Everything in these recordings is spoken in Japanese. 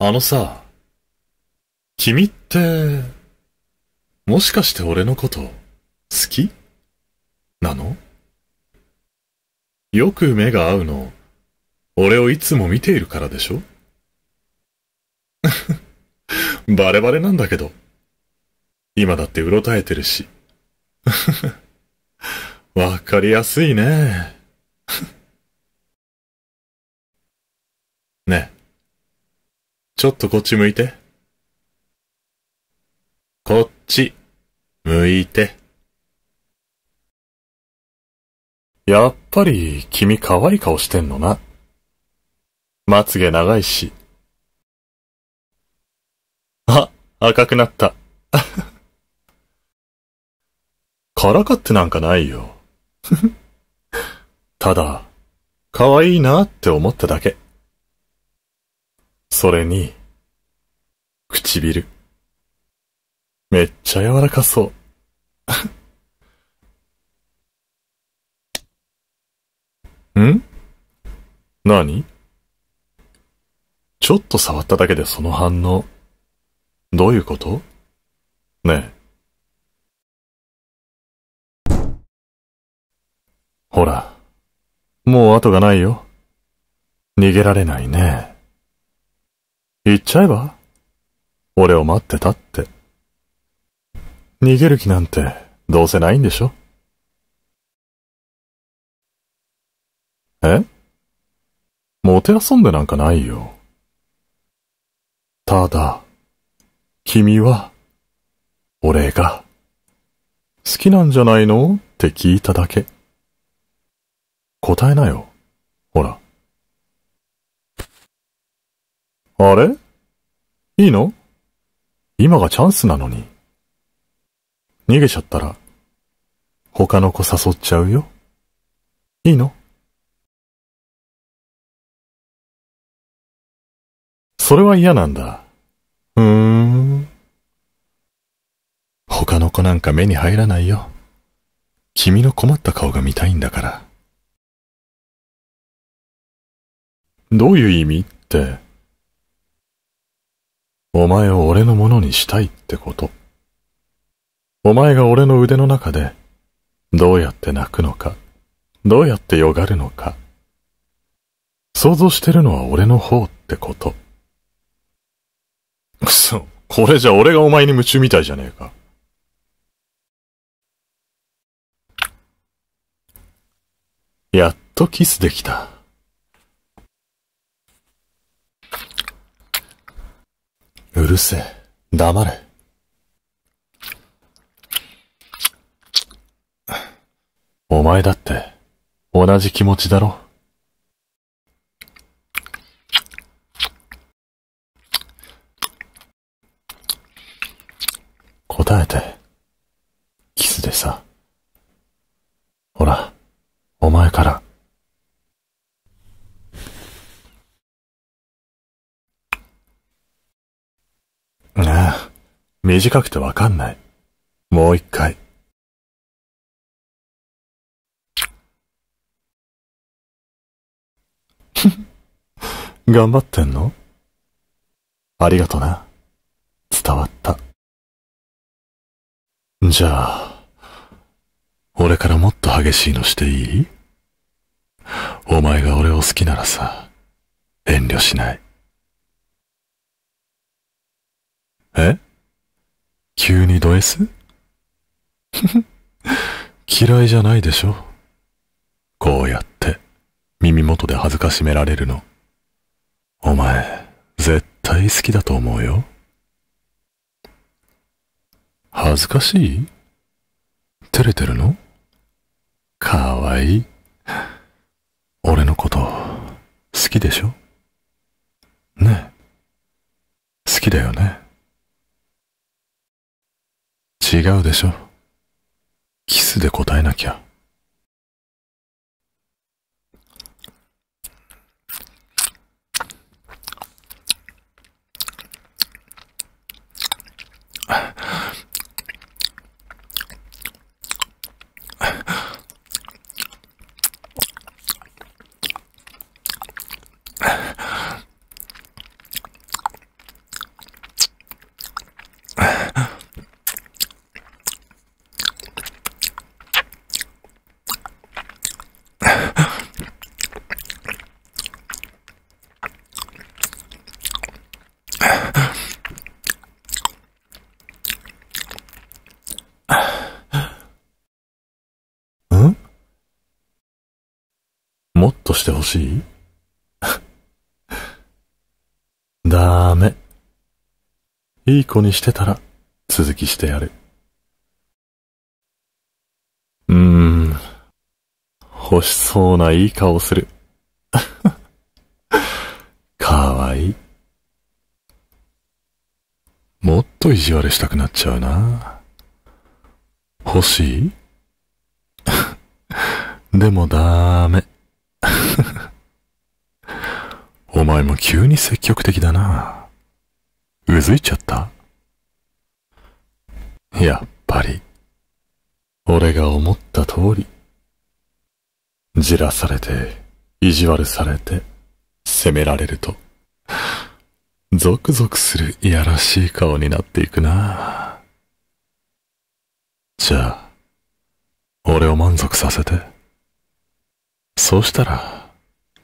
あのさ、君って、もしかして俺のこと、好きなのよく目が合うの、俺をいつも見ているからでしょ バレバレなんだけど。今だってうろたえてるし。わかりやすいね。ちょっとこっち向いて。こっち、向いて。やっぱり、君可愛い顔してんのな。まつげ長いし。あ、赤くなった。からかってなんかないよ。ただ、可愛いなって思っただけ。それに、唇。めっちゃ柔らかそう。ん何ちょっと触っただけでその反応。どういうことねえ。ほら、もう後がないよ。逃げられないね。行っちゃえば俺を待ってたって。逃げる気なんてどうせないんでしょえもて遊んでなんかないよ。ただ、君は、俺が、好きなんじゃないのって聞いただけ。答えなよ。ほら。あれいいの今がチャンスなのに。逃げちゃったら、他の子誘っちゃうよ。いいのそれは嫌なんだ。うーん。他の子なんか目に入らないよ。君の困った顔が見たいんだから。どういう意味って。お前を俺のものにしたいってこと。お前が俺の腕の中で、どうやって泣くのか、どうやってよがるのか。想像してるのは俺の方ってこと。くそ、これじゃ俺がお前に夢中みたいじゃねえか。やっとキスできた。るせえ。黙れ。お前だって、同じ気持ちだろ答えて、キスでさ。ああ、短くてわかんない。もう一回。頑張ってんのありがとな。伝わった。じゃあ、俺からもっと激しいのしていいお前が俺を好きならさ、遠慮しない。え急にド S? 嫌いじゃないでしょこうやって耳元で恥ずかしめられるの。お前、絶対好きだと思うよ。恥ずかしい照れてるのかわいい。俺のこと好きでしょねえ。好きだよね。違うでしょキスで答えなきゃ んもっとしてほしい ダメ。いい子にしてたら続きしてやる。うーん。欲しそうないい顔する。かわいい。もっと意地悪したくなっちゃうな。欲しい でもダメ お前も急に積極的だな。うずいちゃったやっぱり。俺が思った通り。じらされて、意地悪されて、責められると、ゾクゾクするいやらしい顔になっていくな。じゃあ、俺を満足させて。そうしたら、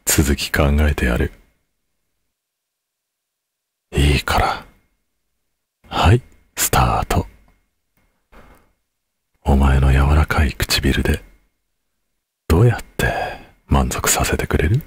続き考えてやる。いいから。はい、スタート。お前の柔らかい唇で、どうやって満足させてくれる